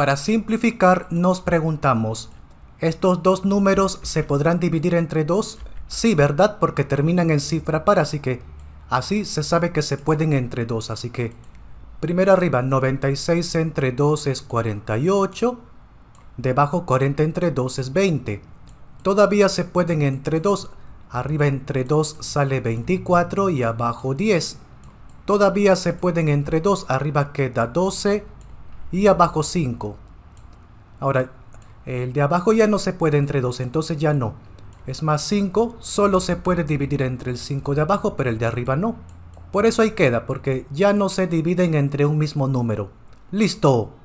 Para simplificar nos preguntamos, ¿estos dos números se podrán dividir entre dos? Sí, ¿verdad? Porque terminan en cifra par, así que así se sabe que se pueden entre dos, así que primero arriba 96 entre 2 es 48, debajo 40 entre 2 es 20. Todavía se pueden entre 2, arriba entre 2 sale 24 y abajo 10. Todavía se pueden entre 2, arriba queda 12 y abajo 5. Ahora, el de abajo ya no se puede entre 2, entonces ya no. Es más 5, solo se puede dividir entre el 5 de abajo, pero el de arriba no. Por eso ahí queda, porque ya no se dividen entre un mismo número. ¡Listo!